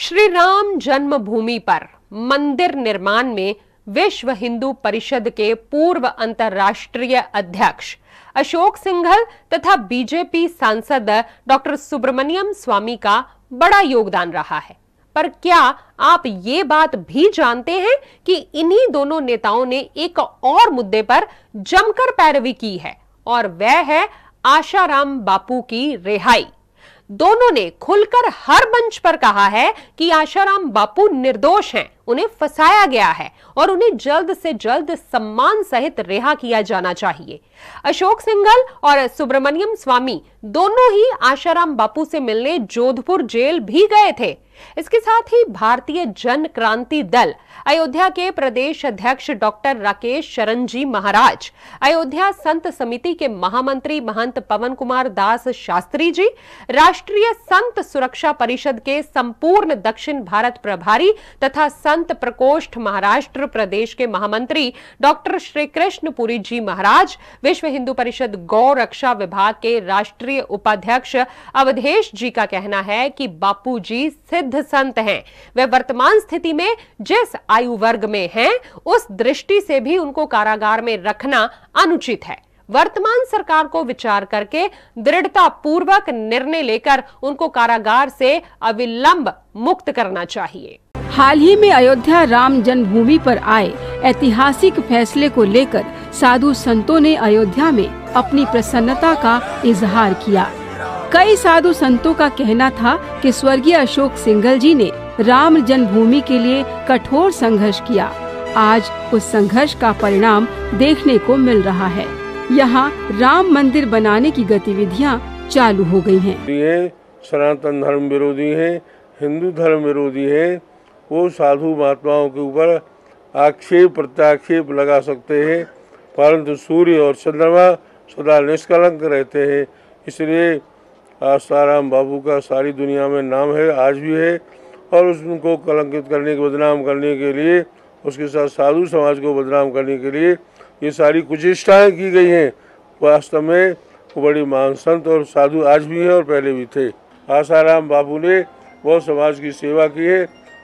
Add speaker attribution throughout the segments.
Speaker 1: श्री राम जन्मभूमि पर मंदिर निर्माण में विश्व हिंदू परिषद के पूर्व अंतर्राष्ट्रीय अध्यक्ष अशोक सिंघल तथा बीजेपी सांसद डॉक्टर सुब्रमण्यम स्वामी का बड़ा योगदान रहा है पर क्या आप ये बात भी जानते हैं कि इन्हीं दोनों नेताओं ने एक और मुद्दे पर जमकर पैरवी की है और वह है आशाराम बापू की रिहाई दोनों ने खुलकर हर मंच पर कहा है कि आशाराम बापू निर्दोष हैं, उन्हें फंसाया गया है और उन्हें जल्द से जल्द सम्मान सहित रिहा किया जाना चाहिए अशोक सिंघल और सुब्रमण्यम स्वामी दोनों ही आशाराम बापू से मिलने जोधपुर जेल भी गए थे इसके साथ ही भारतीय जन क्रांति दल अयोध्या के प्रदेश अध्यक्ष डॉक्टर राकेश शरण जी महाराज अयोध्या संत समिति के महामंत्री महंत पवन कुमार दास शास्त्री जी राष्ट्रीय संत सुरक्षा परिषद के संपूर्ण दक्षिण भारत प्रभारी तथा संत प्रकोष्ठ महाराष्ट्र प्रदेश के महामंत्री डॉक्टर श्री कृष्ण पुरी जी महाराज विश्व हिंदू परिषद गौ रक्षा विभाग के राष्ट्रीय केंद्रीय उपाध्यक्ष अवधेश जी का कहना है कि जी सिद्ध संत हैं वे वर्तमान स्थिति में जिस आयु वर्ग में हैं उस दृष्टि से भी उनको कारागार में रखना अनुचित है वर्तमान सरकार को विचार करके दृढ़ता पूर्वक निर्णय लेकर उनको कारागार से अविलंब मुक्त करना चाहिए
Speaker 2: हाल ही में अयोध्या राम जन्मभूमि पर आए ऐतिहासिक फैसले को लेकर साधु संतों ने अयोध्या में अपनी प्रसन्नता का इजहार किया कई साधु संतों का कहना था कि स्वर्गीय अशोक सिंघल जी ने राम जन्मभूमि के लिए कठोर संघर्ष किया आज उस संघर्ष का परिणाम देखने को मिल रहा है यहाँ राम मंदिर बनाने की गतिविधियाँ चालू हो गई हैं।
Speaker 3: ये सनातन धर्म विरोधी है हिंदू धर्म विरोधी है वो साधु महात्माओं के ऊपर आक्षेप प्रत्याक्षेप लगा सकते हैं परंतु सूर्य और चंद्रमा सदा निष्कलंक रहते हैं इसलिए आसाराम बाबू का सारी दुनिया में नाम है आज भी है और उसको कलंकित करने के बदनाम करने के लिए उसके साथ साधु समाज को बदनाम करने के लिए ये सारी कुचेष्टाएँ की गई हैं वास्तव में वो बड़ी महान संत और साधु आज भी हैं और पहले भी थे आसाराम बाबू ने बहुत समाज की सेवा की है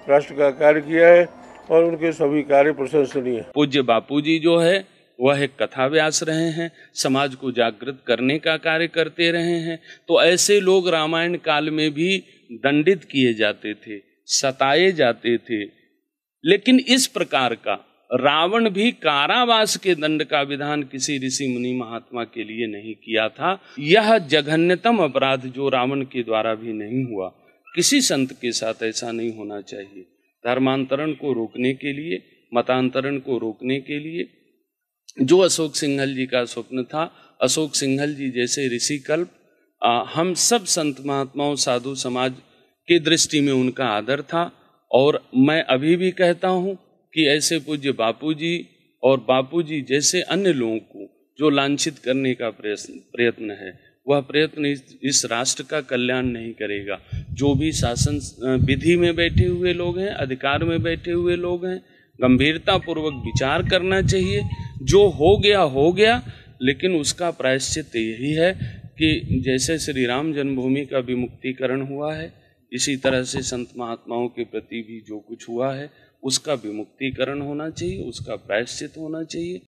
Speaker 3: राष्ट्र का कार्य किया है और उनके सभी कार्य प्रशंसनीय
Speaker 4: पूज्य बापू जी जो है वह कथा व्यास रहे हैं समाज को जागृत करने का कार्य करते रहे हैं तो ऐसे लोग रामायण काल में भी दंडित किए जाते थे सताए जाते थे लेकिन इस प्रकार का रावण भी कारावास के दंड का विधान किसी ऋषि मुनि महात्मा के लिए नहीं किया था यह जघन्यतम अपराध जो रावण के द्वारा भी नहीं हुआ किसी संत के साथ ऐसा नहीं होना चाहिए धर्मांतरण को रोकने के लिए मतांतरण को रोकने के लिए जो अशोक सिंघल जी का स्वप्न था अशोक सिंघल जी जैसे ऋषि कल्प हम सब संत महात्माओं साधु समाज की दृष्टि में उनका आदर था और मैं अभी भी कहता हूँ कि ऐसे पूज्य बापूजी और बापूजी जैसे अन्य लोगों को जो लांछित करने का प्रयत्न है वह प्रयत्न इस, इस राष्ट्र का कल्याण नहीं करेगा जो भी शासन विधि में बैठे हुए लोग हैं अधिकार में बैठे हुए लोग हैं गंभीरतापूर्वक विचार करना चाहिए जो हो गया हो गया लेकिन उसका प्रायश्चित यही है कि जैसे श्री राम जन्मभूमि का विमुक्तिकरण हुआ है इसी तरह से संत महात्माओं के प्रति भी जो कुछ हुआ है उसका विमुक्तिकरण होना चाहिए उसका प्रायश्चित होना चाहिए